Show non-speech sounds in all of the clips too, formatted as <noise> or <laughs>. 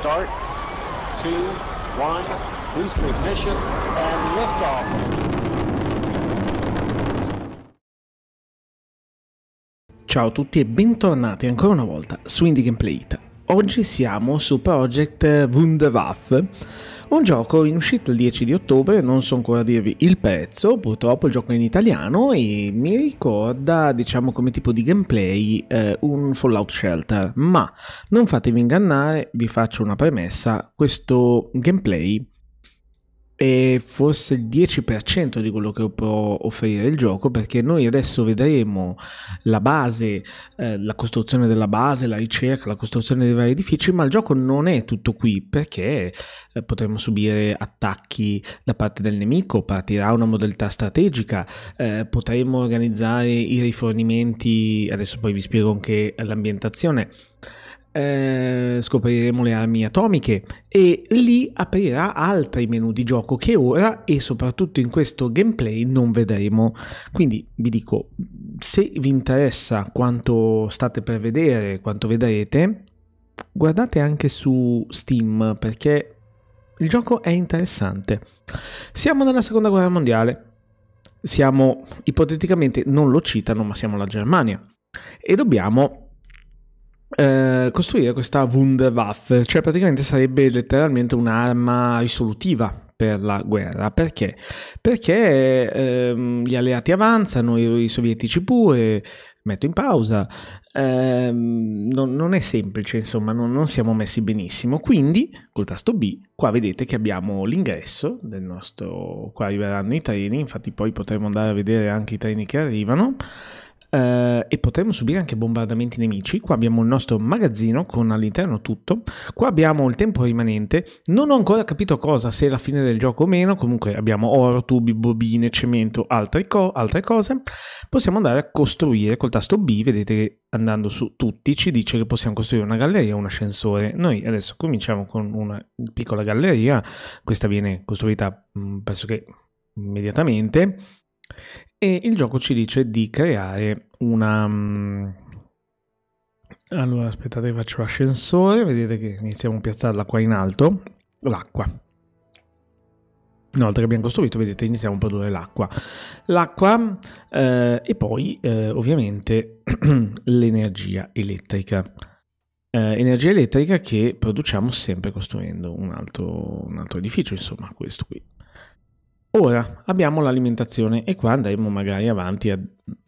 start, two, one, boost ignition, and liftoff. Ciao a tutti e bentornati ancora una volta su Indie Gameplay It. Oggi siamo su Project Wunderwaff, un gioco in uscita il 10 di ottobre, non so ancora dirvi il prezzo, purtroppo il gioco è in italiano e mi ricorda, diciamo come tipo di gameplay, eh, un Fallout Shelter, ma non fatevi ingannare, vi faccio una premessa, questo gameplay e forse il 10% di quello che può offrire il gioco perché noi adesso vedremo la base, eh, la costruzione della base, la ricerca, la costruzione dei vari edifici, ma il gioco non è tutto qui perché eh, potremo subire attacchi da parte del nemico, partirà una modalità strategica, eh, potremo organizzare i rifornimenti, adesso poi vi spiego anche l'ambientazione eh, scopriremo le armi atomiche e lì aprirà altri menu di gioco che ora e soprattutto in questo gameplay non vedremo. Quindi vi dico, se vi interessa quanto state per vedere, quanto vedrete, guardate anche su Steam perché il gioco è interessante. Siamo nella seconda guerra mondiale. Siamo, ipoteticamente, non lo citano, ma siamo la Germania. E dobbiamo eh, costruire questa Wunderwaffe, cioè praticamente sarebbe letteralmente un'arma risolutiva per la guerra. Perché? Perché ehm, gli alleati avanzano, i, i, sovietici pure, metto in pausa, ehm, non, non, è semplice, insomma, non, non, siamo messi benissimo. Quindi, col tasto B, qua vedete che abbiamo l'ingresso del nostro... qua arriveranno i treni, infatti poi potremo andare a vedere anche i treni che arrivano eh, e potremmo subire anche bombardamenti nemici. Qua abbiamo il nostro magazzino con all'interno tutto, qua abbiamo il tempo rimanente, non ho ancora capito cosa, se è la fine del gioco o meno, comunque abbiamo oro, tubi, bobine, cemento, altre, co- altre cose. Possiamo andare a costruire col tasto B, vedete che andando su tutti ci dice che possiamo costruire una galleria, un ascensore. Noi adesso cominciamo con una piccola galleria, questa viene costruita mh, mm, penso che immediatamente e il gioco ci dice di creare una... Mm, allora aspettate faccio l'ascensore, vedete che iniziamo a piazzarla qua in alto, l'acqua. Inoltre che abbiamo costruito, vedete, iniziamo a produrre l'acqua. L'acqua eh, e poi eh, ovviamente <clears throat> l'energia elettrica. Eh, energia elettrica che produciamo sempre costruendo un altro, un altro edificio, insomma, questo qui. Ora abbiamo l'alimentazione e qua andremo magari avanti a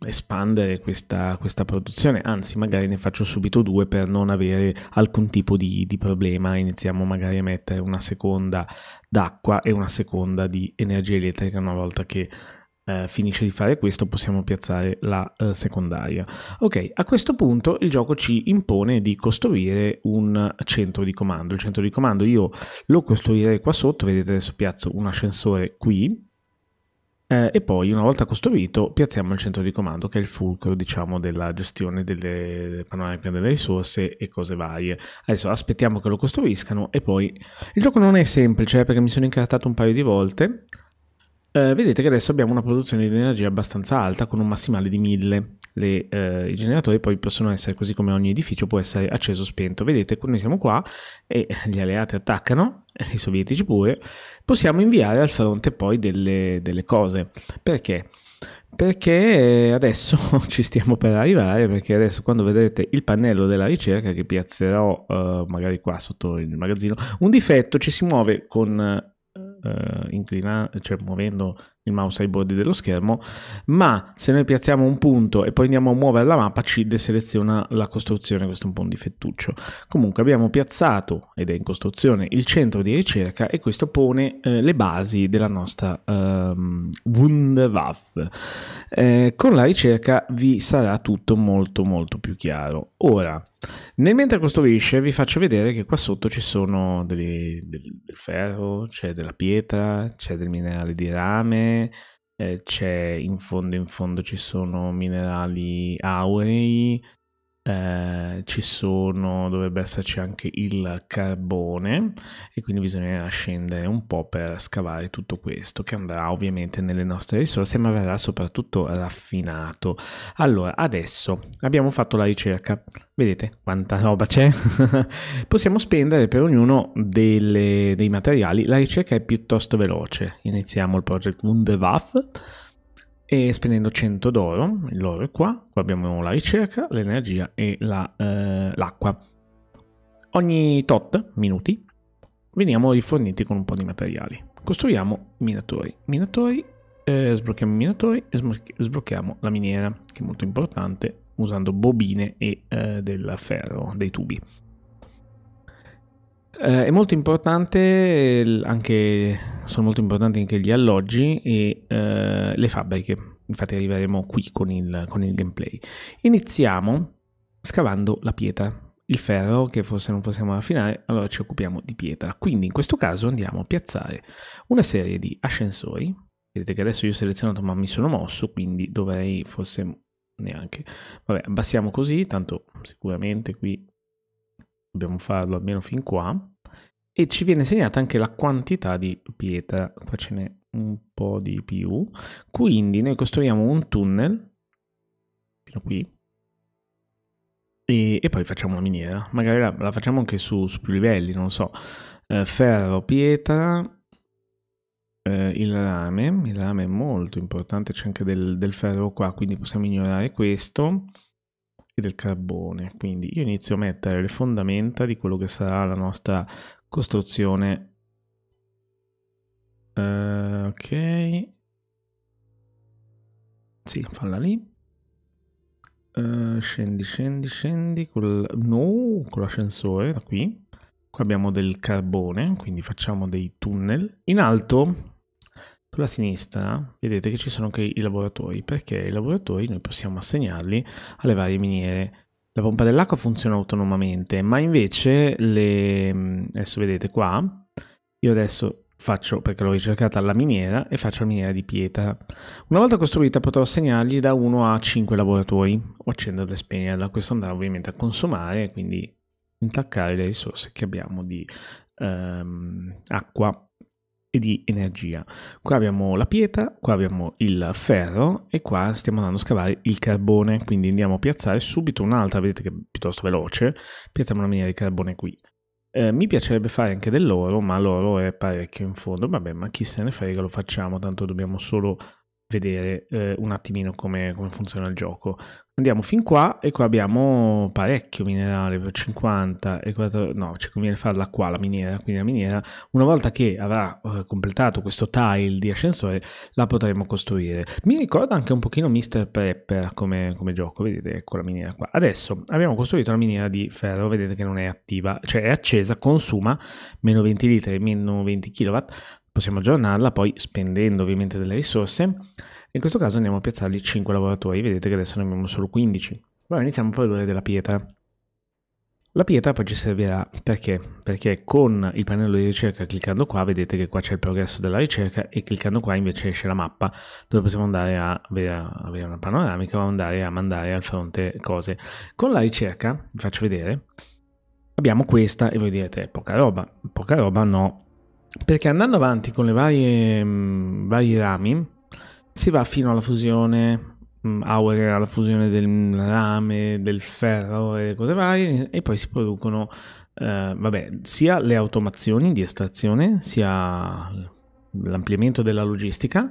espandere questa, questa, produzione, anzi magari ne faccio subito due per non avere alcun tipo di, di problema, iniziamo magari a mettere una seconda d'acqua e una seconda di energia elettrica una volta che eh, finisce di fare questo possiamo piazzare la eh, secondaria. Ok, a questo punto il gioco ci impone di costruire un centro di comando. Il centro di comando io lo costruirei qua sotto, vedete adesso piazzo un ascensore qui, eh, e poi una volta costruito piazziamo il centro di comando che è il fulcro diciamo, della gestione delle panoramiche delle risorse e cose varie adesso aspettiamo che lo costruiscano e poi il gioco non è semplice eh, perché mi sono incartato un paio di volte eh, vedete che adesso abbiamo una produzione di energia abbastanza alta con un massimale di 1000. Le, eh, I generatori poi possono essere così come ogni edificio può essere acceso o spento. Vedete, noi siamo qua e gli alleati attaccano, <laughs> i sovietici pure, possiamo inviare al fronte poi delle, delle cose. Perché? Perché adesso <laughs> ci stiamo per arrivare, perché adesso quando vedrete il pannello della ricerca che piazzerò eh, magari qua sotto il magazzino, un difetto ci si muove con eh, inclina- cioè muovendo il mouse ai bordi dello schermo, ma se noi piazziamo un punto e poi andiamo a muovere la mappa ci deseleziona la costruzione, questo è un po' un difettuccio. Comunque abbiamo piazzato, ed è in costruzione, il centro di ricerca e questo pone eh, le basi della nostra ehm, Wunderwaffe. Eh, con la ricerca vi sarà tutto molto molto più chiaro. Ora, nel mentre costruisce vi faccio vedere che qua sotto ci sono degli, del, del, ferro, c'è della pietra, c'è del minerale di rame, eh, c'è in fondo in fondo ci sono minerali aurei, eh, ci sono, dovrebbe esserci anche il carbone e quindi bisognerà scendere un po' per scavare tutto questo che andrà ovviamente nelle nostre risorse ma verrà soprattutto raffinato. Allora, adesso abbiamo fatto la ricerca, vedete quanta roba c'è? <laughs> Possiamo spendere per ognuno delle, dei materiali, la ricerca è piuttosto veloce, iniziamo il project Wunderwaffe e spendendo 100 d'oro, l'oro è qua, qua abbiamo la ricerca, l'energia e l'acqua. La, eh, Ogni tot minuti veniamo riforniti con un po' di materiali. Costruiamo minatori, minatori, eh, sblocchiamo i minatori e sblocchiamo la miniera, che è molto importante, usando bobine e eh, del ferro, dei tubi. Eh, è molto importante anche, sono molto importanti anche gli alloggi e eh, le fabbriche. Infatti arriveremo qui con il, con il gameplay. Iniziamo scavando la pietra il ferro che forse non possiamo raffinare, allora ci occupiamo di pietra. Quindi in questo caso andiamo a piazzare una serie di ascensori. Vedete che adesso io ho selezionato ma mi sono mosso, quindi dovrei forse neanche. Vabbè, abbassiamo così, tanto sicuramente qui dobbiamo farlo almeno fin qua, e ci viene segnata anche la quantità di pietra, qua ce n'è un po' di più, quindi noi costruiamo un tunnel, fino qui, e, e poi facciamo una miniera, magari la, la facciamo anche su, su, più livelli, non so, eh, ferro, pietra, eh, il rame, il rame è molto importante, c'è anche del, del ferro qua, quindi possiamo ignorare questo, e del carbone. Quindi io inizio a mettere le fondamenta di quello che sarà la nostra costruzione. Uh, ok. Sì, falla lì. Uh, scendi, scendi, scendi. Col... No, con l'ascensore da qui. Qua abbiamo del carbone, quindi facciamo dei tunnel. In alto sulla sinistra vedete che ci sono anche i laboratori, perché i laboratori noi possiamo assegnarli alle varie miniere. La pompa dell'acqua funziona autonomamente, ma invece le... Mm, adesso vedete qua, io adesso faccio, perché l'ho ricercata, la miniera e faccio la miniera di pietra. Una volta costruita potrò assegnargli da 1 a 5 laboratori o accenderla e spegnerla. Questo andrà ovviamente a consumare, quindi intaccare le risorse che abbiamo di ehm, acqua e di energia. Qua abbiamo la pietra, qua abbiamo il ferro e qua stiamo andando a scavare il carbone, quindi andiamo a piazzare subito un'altra, vedete che è piuttosto veloce, piazziamo una miniera di carbone qui. Eh, mi piacerebbe fare anche dell'oro, ma l'oro è parecchio in fondo, vabbè ma chi se ne frega lo facciamo, tanto dobbiamo solo vedere eh, un attimino come, come, funziona il gioco. Andiamo fin qua e qua abbiamo parecchio minerale per 50 e 4, no, ci conviene farla qua la miniera, quindi la miniera una volta che avrà eh, completato questo tile di ascensore la potremo costruire. Mi ricorda anche un pochino Mr. Prepper come, come gioco, vedete ecco la miniera qua. Adesso abbiamo costruito la miniera di ferro, vedete che non è attiva, cioè è accesa, consuma meno 20 litri, meno 20 kW, possiamo aggiornarla poi spendendo ovviamente delle risorse. In questo caso andiamo a piazzargli 5 lavoratori, vedete che adesso ne abbiamo solo 15. Allora iniziamo a parlare della pietra. La pietra poi ci servirà perché? Perché con il pannello di ricerca cliccando qua vedete che qua c'è il progresso della ricerca e cliccando qua invece esce la mappa dove possiamo andare a avere una panoramica o andare a mandare al fronte cose. Con la ricerca, vi faccio vedere, abbiamo questa e voi direte poca roba, poca roba no, perché andando avanti con le varie mh, mm, vari rami, si va fino alla fusione, mm, Auer alla fusione del rame, del ferro e cose varie, e poi si producono eh, vabbè, sia le automazioni di estrazione, sia l'ampliamento della logistica,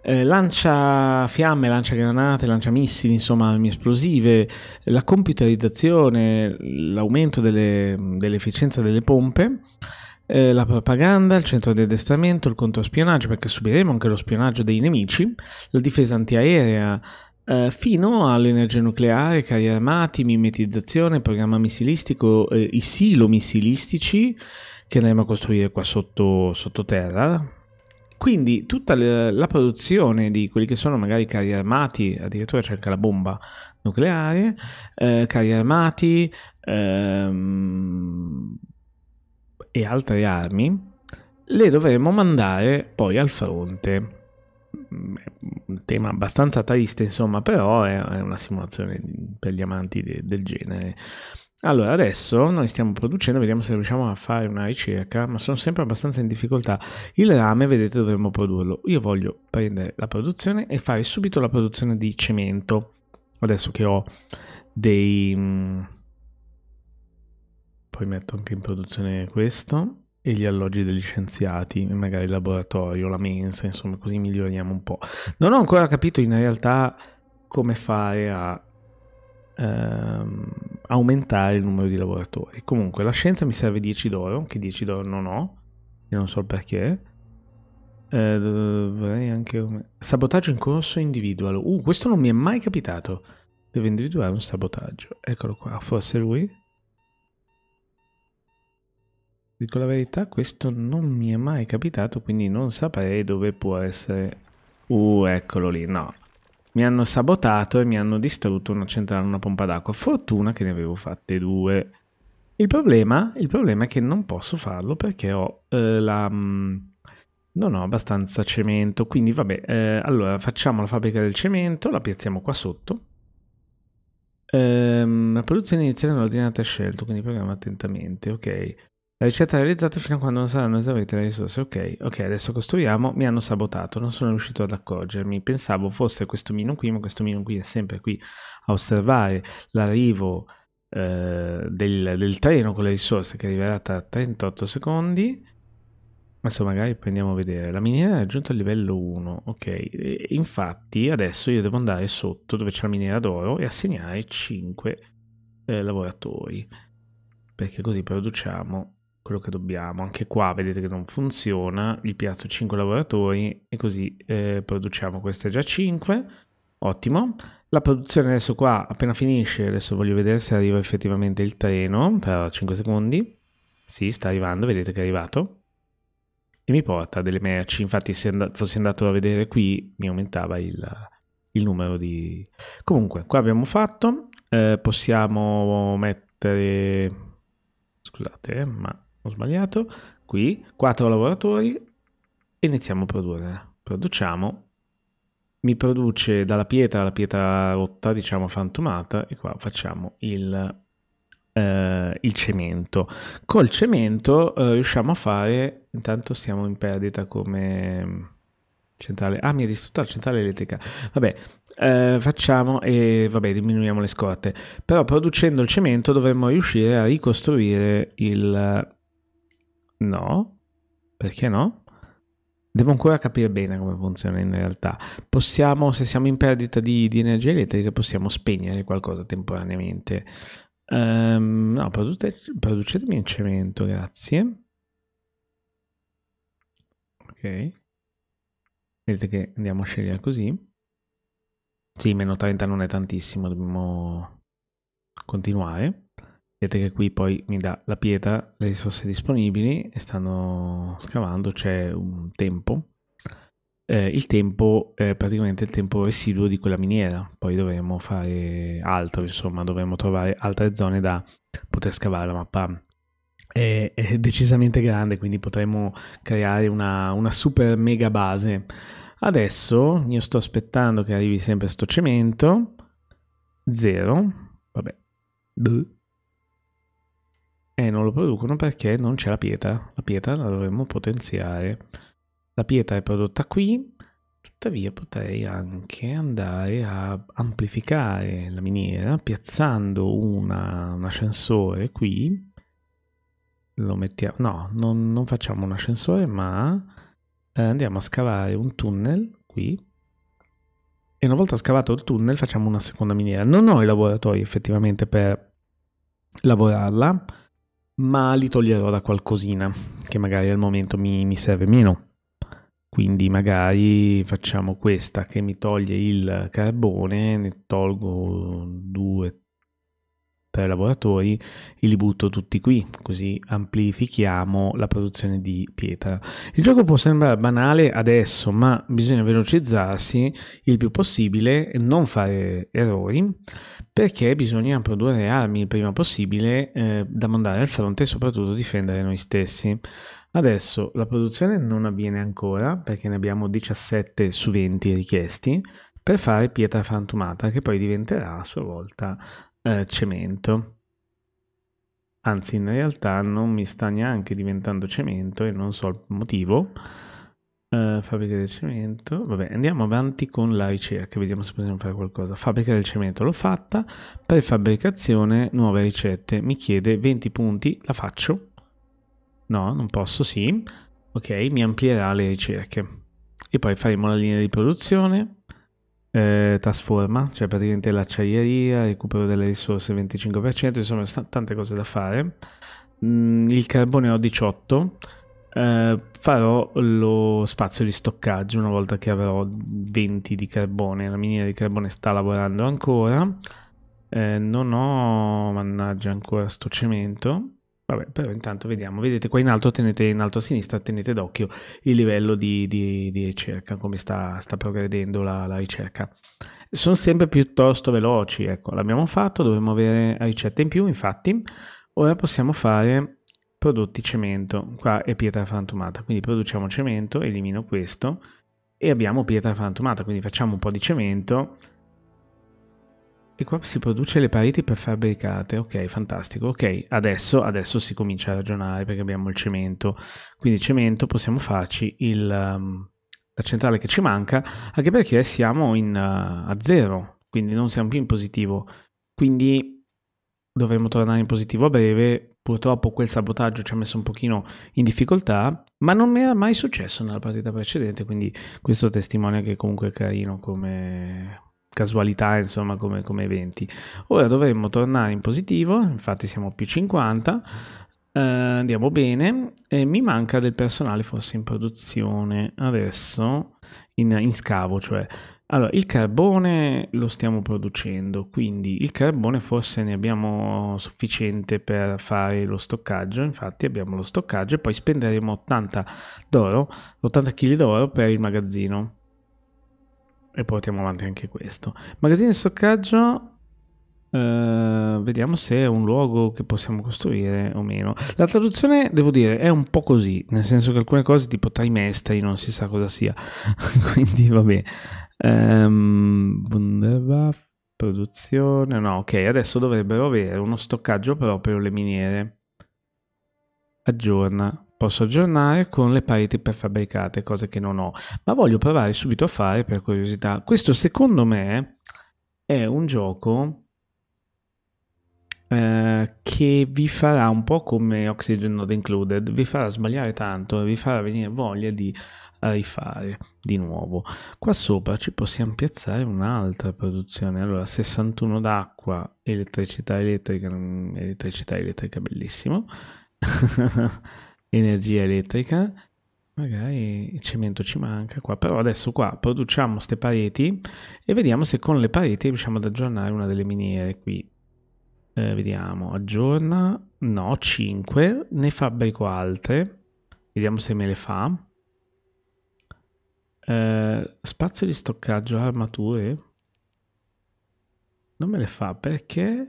eh, lancia fiamme, lancia granate, lancia missili, insomma armi esplosive, la computerizzazione, l'aumento dell'efficienza delle pompe eh, la propaganda, il centro di addestramento, il controspionaggio, perché subiremo anche lo spionaggio dei nemici, la difesa antiaerea, eh, fino all'energia nucleare, carri armati, mimetizzazione, programma missilistico, eh, i silo missilistici che andremo a costruire qua sotto, terra. Quindi tutta la, la produzione di quelli che sono magari carri armati, addirittura c'è anche la bomba nucleare, eh, carri armati, ehm, e altre armi le dovremmo mandare poi al fronte. Mm, un tema abbastanza triste, insomma, però è una simulazione per gli amanti de del genere. Allora, adesso noi stiamo producendo, vediamo se riusciamo a fare una ricerca, ma sono sempre abbastanza in difficoltà. Il rame, vedete, dovremmo produrlo. Io voglio prendere la produzione e fare subito la produzione di cemento. Adesso che ho dei mm, poi metto anche in produzione questo e gli alloggi degli scienziati, magari il laboratorio, la mensa, insomma, così miglioriamo un po'. Non ho ancora capito in realtà come fare a ehm, aumentare il numero di lavoratori. Comunque, la scienza mi serve 10 d'oro, che 10 d'oro non ho, e non so il perché. Eh, dovrei anche... Sabotaggio in corso individual. Uh, questo non mi è mai capitato. Devo individuare un sabotaggio. Eccolo qua, forse lui... Dico la verità, questo non mi è mai capitato, quindi non saprei dove può essere... Uh, eccolo lì, no. Mi hanno sabotato e mi hanno distrutto una centrale, una pompa d'acqua. Fortuna che ne avevo fatte due. Il problema, il problema è che non posso farlo perché ho eh, la... Mm, non ho abbastanza cemento, quindi vabbè, eh, allora facciamo la fabbrica del cemento, la piazziamo qua sotto. Ehm, la produzione iniziale è ordinata e scelto, quindi programma attentamente, ok. La ricetta realizzata fino a quando non saranno esaurite le risorse. Ok, ok, adesso costruiamo. Mi hanno sabotato, non sono riuscito ad accorgermi. Pensavo fosse questo mino qui, ma questo mino qui è sempre qui a osservare l'arrivo eh, del, del, treno con le risorse che arriverà tra 38 secondi. Adesso magari prendiamo a vedere. La miniera è raggiunta al livello 1, ok. E, infatti adesso io devo andare sotto dove c'è la miniera d'oro e assegnare 5 eh, lavoratori. Perché così produciamo quello che dobbiamo. Anche qua vedete che non funziona, gli piazzo 5 lavoratori e così eh, produciamo queste già 5. Ottimo. La produzione adesso qua appena finisce, adesso voglio vedere se arriva effettivamente il treno, tra 5 secondi. Sì, sta arrivando, vedete che è arrivato. E mi porta delle merci, infatti se and fossi andato a vedere qui mi aumentava il, il numero di... Comunque, qua abbiamo fatto, eh, possiamo mettere... Scusate, eh, ma ho sbagliato, qui, 4 lavoratori, iniziamo a produrre. Produciamo, mi produce dalla pietra la pietra rotta, diciamo frantumata, e qua facciamo il, eh, il cemento. Col cemento eh, riusciamo a fare, intanto siamo in perdita come centrale, ah mi ha distrutto la centrale elettrica, vabbè, eh, facciamo e vabbè, diminuiamo le scorte, però producendo il cemento dovremmo riuscire a ricostruire il No, perché no? Devo ancora capire bene come funziona in realtà. Possiamo, se siamo in perdita di, di energia elettrica, possiamo spegnere qualcosa temporaneamente. Um, no, produce, producetemi il cemento, grazie. Ok. Vedete che andiamo a scegliere così. Sì, meno 30 non è tantissimo, dobbiamo continuare. Vedete che qui poi mi dà la pietra, le risorse disponibili e stanno scavando, c'è un tempo. Eh, il tempo è praticamente il tempo residuo di quella miniera, poi dovremo fare altro, insomma dovremo trovare altre zone da poter scavare la mappa. È, è decisamente grande, quindi potremmo creare una, una super mega base. Adesso io sto aspettando che arrivi sempre sto cemento. Zero. Vabbè. Bleh. E non lo producono perché non c'è la pietra. La pietra la dovremmo potenziare. La pietra è prodotta qui, tuttavia potrei anche andare a amplificare la miniera piazzando una, un ascensore qui. Lo mettiamo... No, non, non facciamo un ascensore, ma eh, andiamo a scavare un tunnel qui. E una volta scavato il tunnel facciamo una seconda miniera. Non ho i laboratori effettivamente per lavorarla, ma li toglierò da qualcosina che magari al momento mi, mi serve meno. Quindi magari facciamo questa che mi toglie il carbone, ne tolgo due, tre lavoratori e li butto tutti qui, così amplifichiamo la produzione di pietra. Il gioco può sembrare banale adesso, ma bisogna velocizzarsi il più possibile e non fare errori, perché bisogna produrre armi il prima possibile eh, da mandare al fronte e soprattutto difendere noi stessi. Adesso la produzione non avviene ancora perché ne abbiamo 17 su 20 richiesti, per fare pietra frantumata che poi diventerà a sua volta eh, cemento. Anzi, in realtà non mi sta neanche diventando cemento e non so il motivo. Uh, fabbrica del cemento. Vabbè, andiamo avanti con la ricerca, vediamo se possiamo fare qualcosa. Fabbrica del cemento l'ho fatta. fabbricazione, nuove ricette. Mi chiede 20 punti, la faccio? No, non posso, sì. Ok, mi amplierà le ricerche. E poi faremo la linea di produzione eh, trasforma, cioè praticamente l'acciaieria, recupero delle risorse 25%, insomma tante cose da fare. Mm, il carbone ho 18, eh, farò lo spazio di stoccaggio una volta che avrò 20 di carbone, la miniera di carbone sta lavorando ancora, eh, non ho, mannaggia ancora sto cemento, Vabbè, però intanto vediamo, vedete qua in alto, tenete, in alto a sinistra, tenete d'occhio il livello di, di, di, ricerca, come sta, sta progredendo la, la, ricerca. Sono sempre piuttosto veloci, ecco, l'abbiamo fatto, dovremmo avere ricette in più, infatti ora possiamo fare prodotti cemento, qua è pietra frantumata, quindi produciamo cemento, elimino questo e abbiamo pietra frantumata, quindi facciamo un po' di cemento e qua si produce le pareti prefabbricate, ok, fantastico, ok, adesso, adesso si comincia a ragionare perché abbiamo il cemento, quindi cemento possiamo farci il, ehm, la centrale che ci manca, anche perché siamo in, uh, a zero, quindi non siamo più in positivo, quindi dovremo tornare in positivo a breve, purtroppo quel sabotaggio ci ha messo un pochino in difficoltà, ma non mi era mai successo nella partita precedente, quindi questo testimonia che comunque è carino come casualità, insomma, come, come, eventi. Ora dovremmo tornare in positivo, infatti siamo più 50, eh, andiamo bene, e mi manca del personale forse in produzione adesso, in, in scavo, cioè. Allora, il carbone lo stiamo producendo, quindi il carbone forse ne abbiamo sufficiente per fare lo stoccaggio, infatti abbiamo lo stoccaggio e poi spenderemo 80 d'oro, 80 kg d'oro per il magazzino e portiamo avanti anche questo. Magazzino di stoccaggio, eh, vediamo se è un luogo che possiamo costruire o meno. La traduzione, devo dire, è un po' così, nel senso che alcune cose tipo trimestri non si sa cosa sia, <laughs> quindi vabbè. Um, ehm, Bunderwaff, produzione, no, ok, adesso dovrebbero avere uno stoccaggio proprio le miniere. Aggiorna. Posso aggiornare con le pareti prefabbricate, cose che non ho, ma voglio provare subito a fare per curiosità. Questo secondo me è un gioco eh, che vi farà un po' come Oxygen Not Included, vi farà sbagliare tanto vi farà venire voglia di rifare di nuovo. Qua sopra ci possiamo piazzare un'altra produzione, allora 61 d'acqua, elettricità elettrica, mm, elettricità elettrica bellissimo. <laughs> energia elettrica, magari il cemento ci manca qua, però adesso qua produciamo queste pareti e vediamo se con le pareti riusciamo ad aggiornare una delle miniere qui. Eh, vediamo, aggiorna, no, 5, ne fabbrico altre, vediamo se me le fa. Eh, spazio di stoccaggio, armature, non me le fa perché?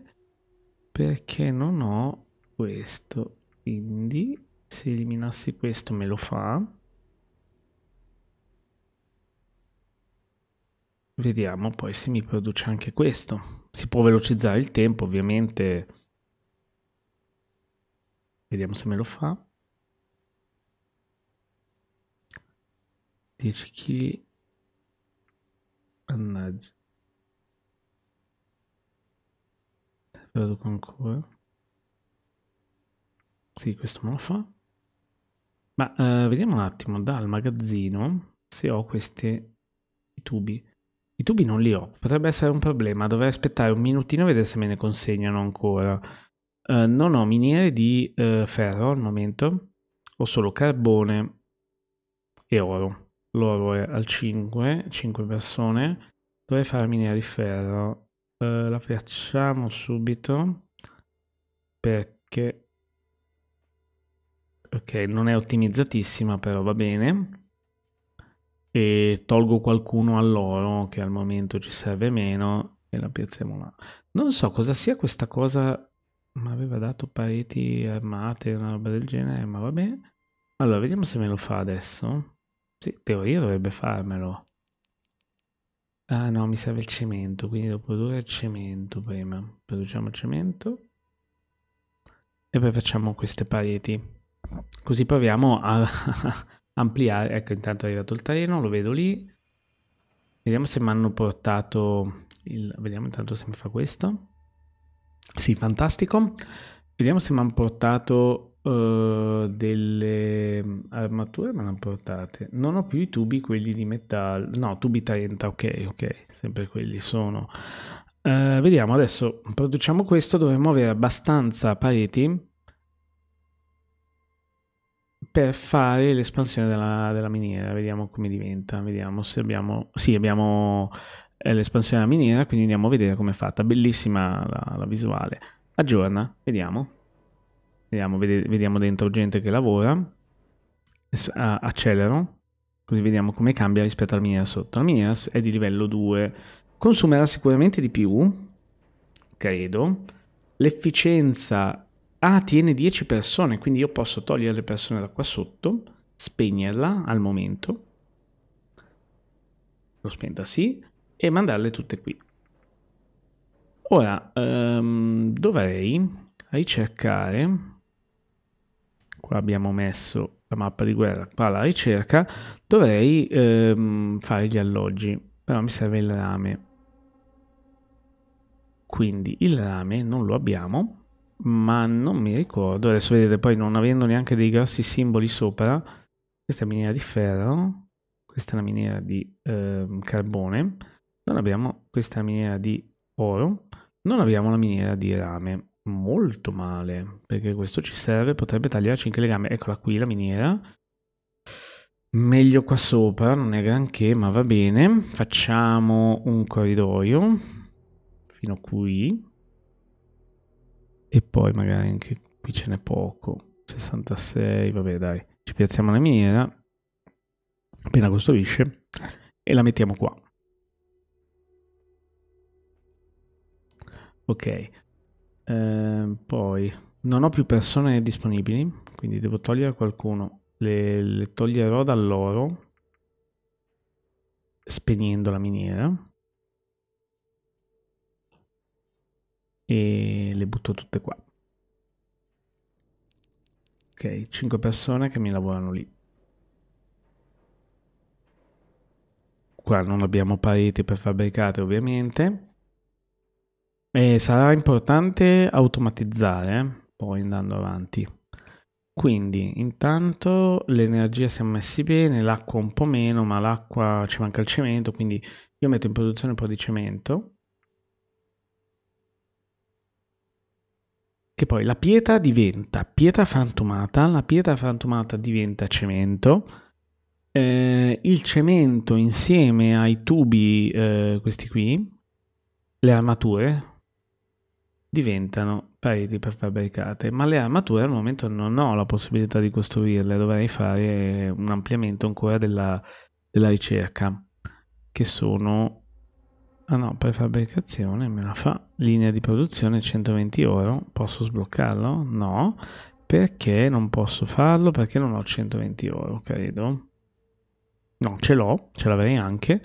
Perché non ho questo, quindi se eliminassi questo me lo fa vediamo poi se mi produce anche questo si può velocizzare il tempo ovviamente vediamo se me lo fa 10 kg mannaggia produco ancora sì questo me lo fa ma eh, vediamo un attimo dal magazzino se ho questi tubi. I tubi non li ho, potrebbe essere un problema, dovrei aspettare un minutino a vedere se me ne consegnano ancora. Eh, non ho miniere di eh, ferro al momento, ho solo carbone e oro. L'oro è al 5, 5 persone. Dovrei fare miniere di ferro. Eh, la facciamo subito perché ok, non è ottimizzatissima però va bene. E tolgo qualcuno all'oro che al momento ci serve meno e la piazziamo là. Non so cosa sia questa cosa, ma aveva dato pareti armate, una roba del genere, ma va bene. Allora, vediamo se me lo fa adesso. Sì, teoria dovrebbe farmelo. Ah no, mi serve il cemento, quindi devo produrre il cemento prima. Produciamo cemento. E poi facciamo queste pareti. Così proviamo a <laughs> ampliare. Ecco, intanto è arrivato il treno, lo vedo lì. Vediamo se mi hanno portato il... Vediamo intanto se mi fa questo. Sì, fantastico. Vediamo se mi hanno portato uh, delle armature, me le hanno portate. Non ho più i tubi, quelli di metallo. No, tubi 30, ok, ok, sempre quelli sono. Uh, vediamo adesso, produciamo questo, dovremmo avere abbastanza pareti per fare l'espansione della, della miniera. Vediamo come diventa. Vediamo se abbiamo... Sì, abbiamo eh, l'espansione della miniera, quindi andiamo a vedere come è fatta. Bellissima la, la visuale. Aggiorna, vediamo. Vediamo, vediamo dentro gente che lavora. Ah, accelero, così vediamo come cambia rispetto alla miniera sotto. La miniera è di livello 2, consumerà sicuramente di più, credo. L'efficienza Ah, tiene 10 persone, quindi io posso togliere le persone da qua sotto, spegnerla al momento. L'ho spenta, sì, e mandarle tutte qui. Ora, um, dovrei ricercare... Qua abbiamo messo la mappa di guerra, qua la ricerca. Dovrei um, fare gli alloggi, però mi serve il rame. Quindi il rame non lo abbiamo ma non mi ricordo. Adesso vedete, poi non avendo neanche dei grossi simboli sopra, questa è miniera di ferro, questa è una miniera di eh, carbone, non abbiamo questa miniera di oro, non abbiamo la miniera di rame. Molto male, perché questo ci serve, potrebbe tagliarci anche le gambe. Eccola qui la miniera. Meglio qua sopra, non è granché, ma va bene. Facciamo un corridoio fino qui e poi magari anche qui ce n'è poco 66 vabbè dai ci piazziamo la miniera appena costruisce e la mettiamo qua ok eh, poi non ho più persone disponibili quindi devo togliere qualcuno le, le toglierò da loro spegnendo la miniera e le butto tutte qua. Ok, 5 persone che mi lavorano lì. Qua non abbiamo pareti per fabbricare ovviamente. E sarà importante automatizzare eh, poi andando avanti. Quindi intanto l'energia siamo messi bene, l'acqua un po' meno, ma l'acqua ci manca il cemento, quindi io metto in produzione un po' di cemento che poi la pietra diventa pietra frantumata, la pietra frantumata diventa cemento, eh, il cemento insieme ai tubi, eh, questi qui, le armature, diventano pareti prefabbricate, ma le armature al momento non ho la possibilità di costruirle, dovrei fare un ampliamento ancora della, della ricerca, che sono Ah no, prefabbricazione me la fa. Linea di produzione 120 euro. Posso sbloccarlo? No. Perché non posso farlo? Perché non ho 120 euro, credo. No, ce l'ho, ce l'avrei anche.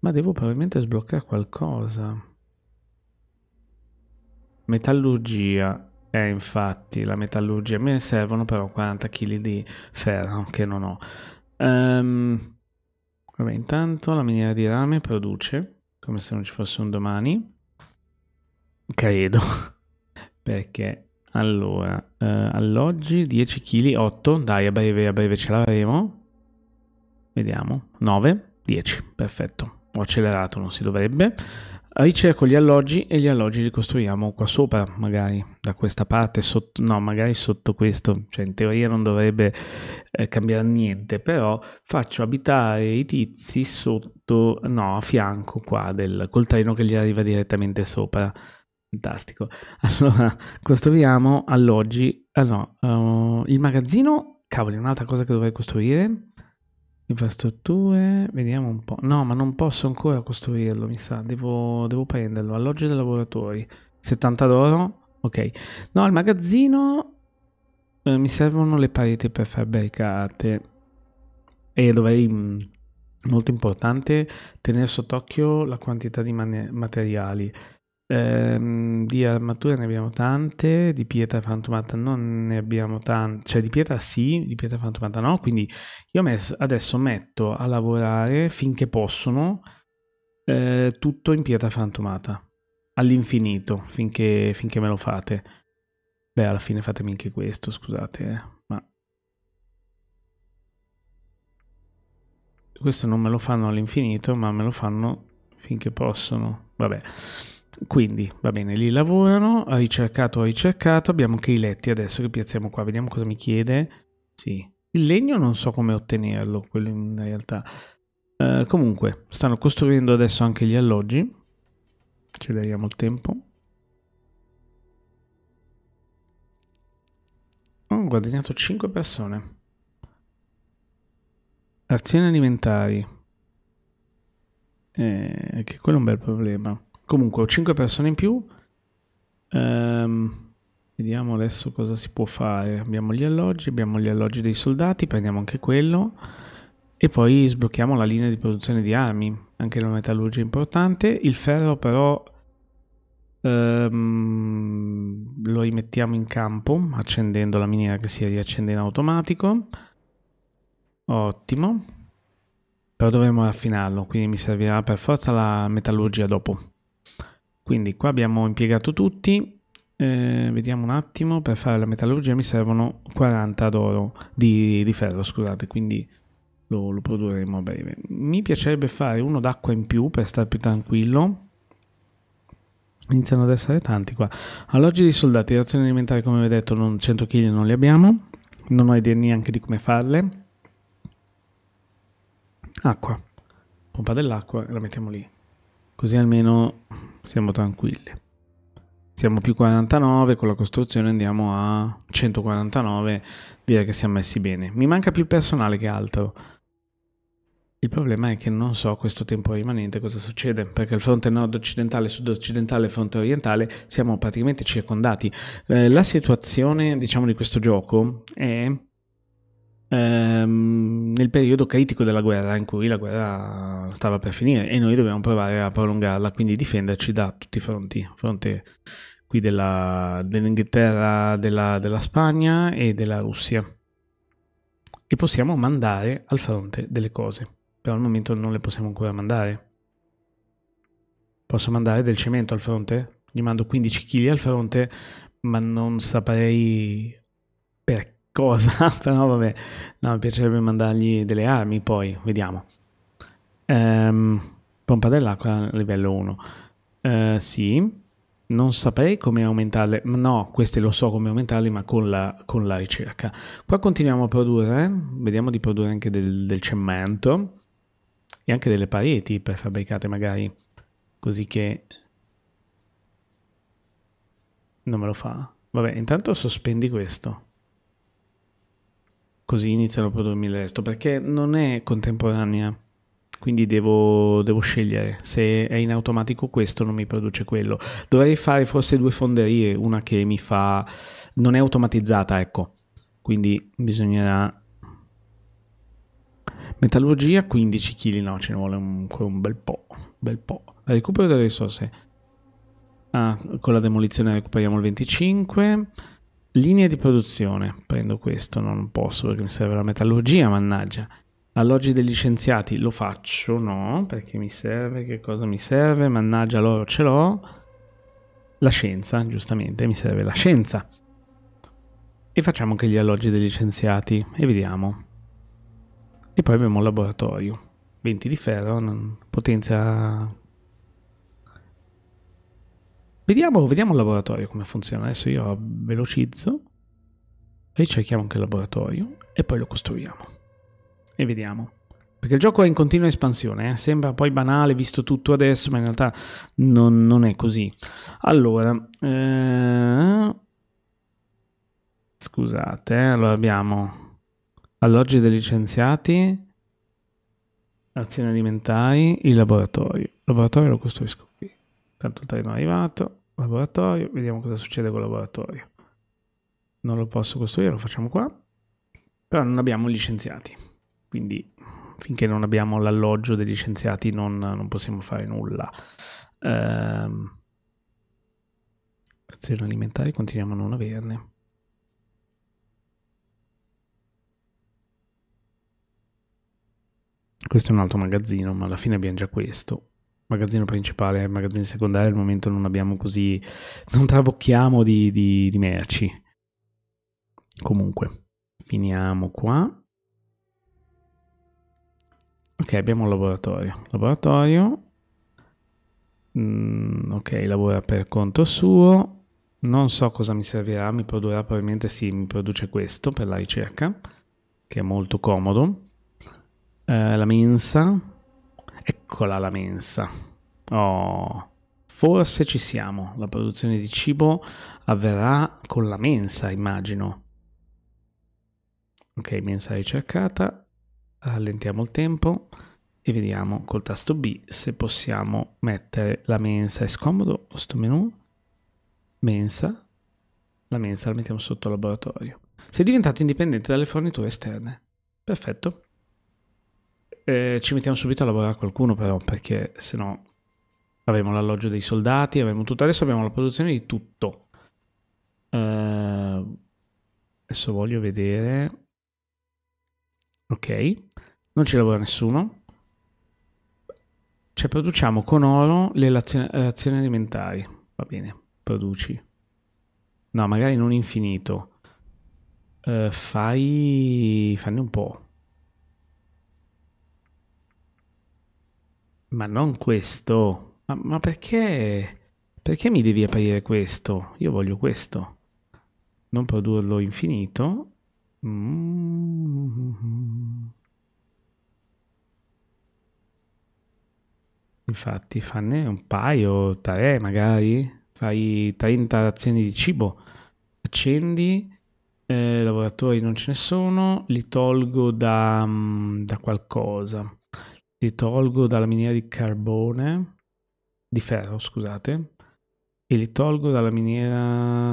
Ma devo probabilmente sbloccare qualcosa. Metallurgia. Eh, infatti, la metallurgia. Me ne servono però 40 kg di ferro che non ho. Um, vabbè, intanto la miniera di rame produce come se non ci fosse un domani. Credo. <laughs> Perché allora, eh, alloggi 10 kg, 8, dai a breve, a breve ce l'avremo. Vediamo, 9, 10, perfetto. Ho accelerato, non si dovrebbe ricerco gli alloggi e gli alloggi li costruiamo qua sopra, magari da questa parte, sotto, no, magari sotto questo, cioè in teoria non dovrebbe eh, cambiare niente, però faccio abitare i tizi sotto, no, a fianco qua del col treno che gli arriva direttamente sopra. Fantastico. <laughs> Allora, costruiamo alloggi, ah no, uh, il magazzino, cavoli, un'altra cosa che dovrei costruire Infrastrutture, vediamo un po'. No, ma non posso ancora costruirlo, mi sa. Devo, devo prenderlo. Alloggio dei lavoratori. 70 d'oro. Ok. No, il magazzino... Eh, mi servono le pareti per fabbricate. E dovrei... Mm, molto importante tenere sott'occhio la quantità di materiali. Ehm, di armature ne abbiamo tante, di pietra fantomata non ne abbiamo tante, cioè di pietra sì, di pietra fantomata no, quindi io messo, adesso metto a lavorare finché possono eh, tutto in pietra fantomata, all'infinito, finché, finché me lo fate. Beh, alla fine fatemi anche questo, scusate, eh, ma... Questo non me lo fanno all'infinito, ma me lo fanno finché possono. Vabbè. Quindi, va bene, lì lavorano, ha ricercato, ha ricercato, abbiamo anche i letti adesso che piazziamo qua, vediamo cosa mi chiede. Sì, il legno non so come ottenerlo, quello in realtà. Uh, comunque, stanno costruendo adesso anche gli alloggi. Acceleriamo il tempo. Ho guadagnato 5 persone. Azioni alimentari. Eh, che quello è un bel problema. Comunque ho 5 persone in più. Um, vediamo adesso cosa si può fare. Abbiamo gli alloggi, abbiamo gli alloggi dei soldati, prendiamo anche quello. E poi sblocchiamo la linea di produzione di armi. Anche la metallurgia è importante. Il ferro però um, lo rimettiamo in campo accendendo la miniera che si riaccende in automatico. Ottimo. Però dovremmo raffinarlo, quindi mi servirà per forza la metallurgia dopo. Quindi qua abbiamo impiegato tutti, eh, vediamo un attimo, per fare la metallurgia mi servono 40 d'oro, di, di, ferro scusate, quindi lo, lo, produrremo a breve. Mi piacerebbe fare uno d'acqua in più per stare più tranquillo. Iniziano ad essere tanti qua. Alloggi di soldati, razioni alimentari come vi ho detto non, 100 kg non li abbiamo, non ho idea neanche di come farle. Acqua, pompa dell'acqua, la mettiamo lì così almeno siamo tranquilli. Siamo più 49, con la costruzione andiamo a 149, direi che siamo messi bene. Mi manca più personale che altro. Il problema è che non so questo tempo rimanente cosa succede, perché il fronte nord-occidentale, sud-occidentale e fronte orientale siamo praticamente circondati. Eh, la situazione, diciamo, di questo gioco è ehm, nel periodo critico della guerra in cui la guerra stava per finire e noi dobbiamo provare a prolungarla, quindi difenderci da tutti i fronti, fronte qui della, dell'Inghilterra, della, della Spagna e della Russia. E possiamo mandare al fronte delle cose, però al momento non le possiamo ancora mandare. Posso mandare del cemento al fronte? Gli mando 15 kg al fronte, ma non saprei perché cosa, <laughs> però vabbè, no, mi piacerebbe mandargli delle armi poi, vediamo. Um, pompa dell'acqua livello 1. Uh, eh, sì, non saprei come aumentarle, no, queste lo so come aumentarle, ma con la, con la ricerca. Qua continuiamo a produrre, vediamo di produrre anche del, del cemento e anche delle pareti prefabbricate magari, così che non me lo fa. Vabbè, intanto sospendi questo così iniziano poi a dormire resto, perché non è contemporanea. Quindi devo, devo, scegliere se è in automatico questo non mi produce quello. Dovrei fare forse due fonderie, una che mi fa... non è automatizzata, ecco. Quindi bisognerà... Metallurgia 15 kg, no, ce ne vuole un, un bel po', bel po'. Recupero delle risorse. Ah, con la demolizione recuperiamo il 25 linea di produzione, prendo questo, non posso perché mi serve la metallurgia, mannaggia. Alloggi degli scienziati, lo faccio, no, perché mi serve, che cosa mi serve, mannaggia, l'oro ce l'ho. La scienza, giustamente, mi serve la scienza. E facciamo anche gli alloggi degli scienziati e vediamo. E poi abbiamo un laboratorio. 20 di ferro, potenza Vediamo, vediamo il laboratorio come funziona. Adesso io velocizzo e cerchiamo anche il laboratorio e poi lo costruiamo. E vediamo. Perché il gioco è in continua espansione, eh? sembra poi banale visto tutto adesso, ma in realtà non, non è così. Allora, eh... scusate, eh, allora abbiamo alloggi dei licenziati, azioni alimentari, il laboratorio. Il laboratorio lo costruisco qui, tanto il treno è arrivato laboratorio, vediamo cosa succede col laboratorio. Non lo posso costruire, lo facciamo qua, però non abbiamo gli scienziati, quindi finché non abbiamo l'alloggio degli scienziati non, non possiamo fare nulla. Ehm, azioni alimentari continuiamo a non averne. Questo è un altro magazzino, ma alla fine abbiamo già questo magazzino principale e eh, magazzino secondario al momento non abbiamo così non trabocchiamo di, di, di merci comunque finiamo qua ok abbiamo un laboratorio laboratorio mm, ok lavora per conto suo non so cosa mi servirà mi produrrà probabilmente sì mi produce questo per la ricerca che è molto comodo eh, la mensa Eccola la mensa. Oh, forse ci siamo. La produzione di cibo avverrà con la mensa, immagino. Ok, mensa ricercata. Rallentiamo il tempo e vediamo col tasto B se possiamo mettere la mensa. È scomodo questo menu? Mensa. La mensa la mettiamo sotto il laboratorio. Sei diventato indipendente dalle forniture esterne. Perfetto. Eh, ci mettiamo subito a lavorare qualcuno però, perché se no avremo l'alloggio dei soldati, avremo tutto. Adesso abbiamo la produzione di tutto. Uh, adesso voglio vedere... Ok, non ci lavora nessuno. Cioè produciamo con oro le razioni alimentari. Va bene, produci. No, magari non infinito. Uh, fai... fanne un po'. Ma non questo. Ma, ma perché? Perché mi devi apparire questo? Io voglio questo. Non produrlo infinito. Mm Infatti, fanne un paio, tre magari. Fai 30 razioni di cibo. Accendi. Eh, lavoratori non ce ne sono. Li tolgo da, mm, da qualcosa li tolgo dalla miniera di carbone, di ferro, scusate, e li tolgo dalla miniera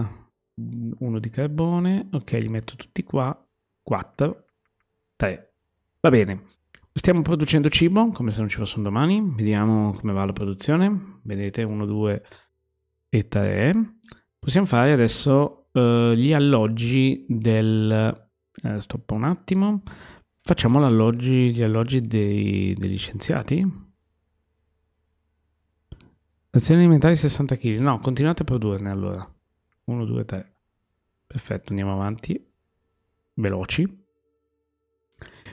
1 mm, di carbone, ok, li metto tutti qua, 4, 3. Va bene, stiamo producendo cibo, come se non ci fossero domani, vediamo come va la produzione, vedete 1, 2 e 3. Possiamo fare adesso uh, gli alloggi del... Uh, stoppa un attimo, Facciamo alloggi, gli alloggi dei, degli scienziati? Azioni alimentari 60 kg. No, continuate a produrne allora. 1, 2, 3. Perfetto, andiamo avanti. Veloci.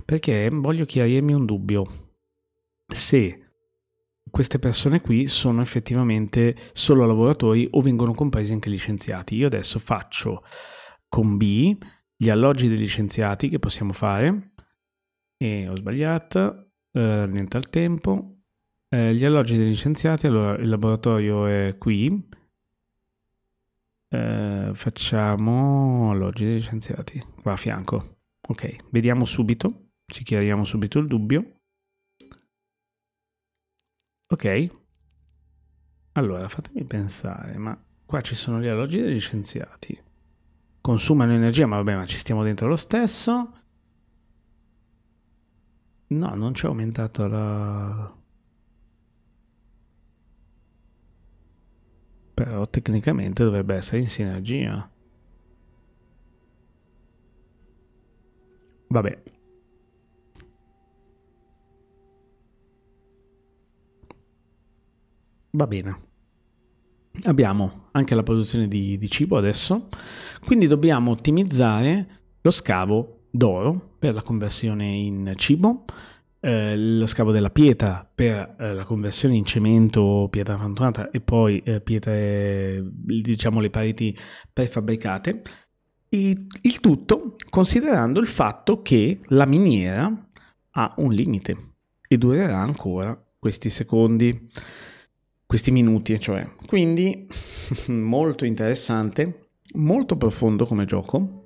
Perché voglio chiarirmi un dubbio. Se queste persone qui sono effettivamente solo lavoratori o vengono compresi anche gli scienziati. Io adesso faccio con B gli alloggi degli scienziati che possiamo fare e ho sbagliato. Eh, niente al tempo. Eh, gli alloggi dei licenziati. Allora, il laboratorio è qui. Eh, facciamo alloggi dei licenziati. Qua a fianco. Ok, vediamo subito. Ci chiariamo subito il dubbio. Ok. Allora, fatemi pensare, ma qua ci sono gli alloggi dei licenziati. Consumano energia, ma vabbè, ma ci stiamo dentro lo stesso. No, non c'è aumentato la... Però tecnicamente dovrebbe essere in sinergia. Vabbè. Va bene. Abbiamo anche la produzione di, di cibo adesso, quindi dobbiamo ottimizzare lo scavo d'oro per la conversione in cibo, eh, lo scavo della pietra per eh, la conversione in cemento, pietra frantumata e poi eh, pietre, diciamo le pareti prefabbricate. E il tutto considerando il fatto che la miniera ha un limite e durerà ancora questi secondi, questi minuti, cioè. Quindi <laughs> molto interessante, molto profondo come gioco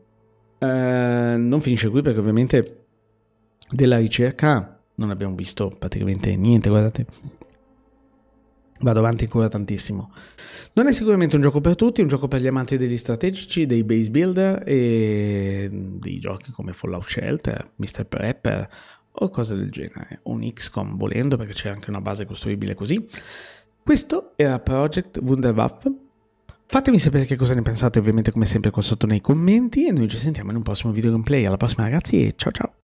eh, non finisce qui perché ovviamente della ricerca non abbiamo visto praticamente niente, guardate. Vado avanti ancora tantissimo. Non è sicuramente un gioco per tutti, è un gioco per gli amanti degli strategici, dei base builder e dei giochi come Fallout Shelter, Mr. Prepper o cose del genere, un XCOM volendo perché c'è anche una base costruibile così. Questo era Project Wunderwaffe Fatemi sapere che cosa ne pensate ovviamente come sempre qua sotto nei commenti e noi ci sentiamo in un prossimo video gameplay. Alla prossima ragazzi e ciao ciao!